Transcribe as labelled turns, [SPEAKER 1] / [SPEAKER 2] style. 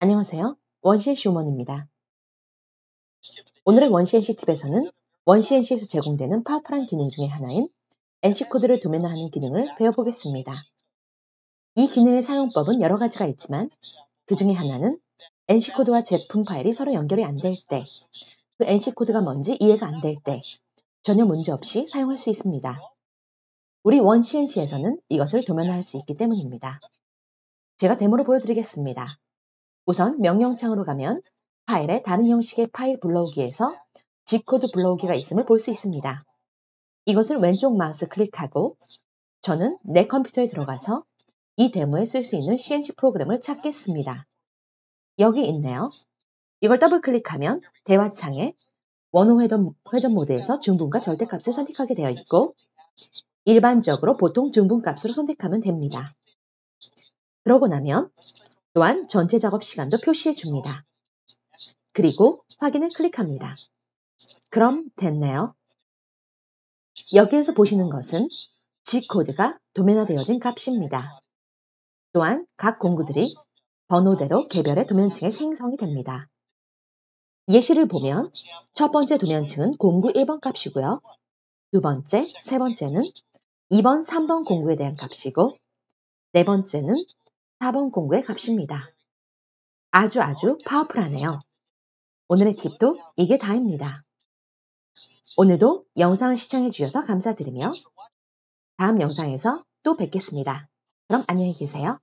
[SPEAKER 1] 안녕하세요. 원CNC 우먼입니다. 오늘의 원CNC 팁에서는 원CNC에서 제공되는 파워풀한 기능 중의 하나인 NC코드를 도면화하는 기능을 배워보겠습니다. 이 기능의 사용법은 여러 가지가 있지만 그 중에 하나는 NC코드와 제품 파일이 서로 연결이 안 될 때, 그 NC코드가 뭔지 이해가 안 될 때, 전혀 문제없이 사용할 수 있습니다. 우리 원CNC에서는 이것을 도면화할 수 있기 때문입니다. 제가 데모로 보여드리겠습니다. 우선 명령창으로 가면 파일의 다른 형식의 파일 불러오기에서 G코드 불러오기가 있음을 볼 수 있습니다. 이것을 왼쪽 마우스 클릭하고 저는 내 컴퓨터에 들어가서 이 데모에 쓸 수 있는 CNC 프로그램을 찾겠습니다. 여기 있네요. 이걸 더블 클릭하면 대화창에 원호 회전, 회전 모드에서 중분과 절대값을 선택하게 되어 있고 일반적으로 보통 중분값으로 선택하면 됩니다. 그러고 나면 또한 전체 작업 시간도 표시해 줍니다. 그리고 확인을 클릭합니다. 그럼 됐네요. 여기에서 보시는 것은 G코드가 도면화되어진 값입니다. 또한 각 공구들이 번호대로 개별의 도면층에 생성이 됩니다. 예시를 보면 첫 번째 도면층은 공구 1번 값이고요. 두 번째, 세 번째는 2번, 3번 공구에 대한 값이고 네 번째는 4번 공구의 값입니다. 아주 아주 어, 파워풀하네요. 오늘의 팁도 이게 다입니다. 오늘도 영상을 시청해 주셔서 감사드리며 다음 영상에서 또 뵙겠습니다. 그럼 안녕히 계세요.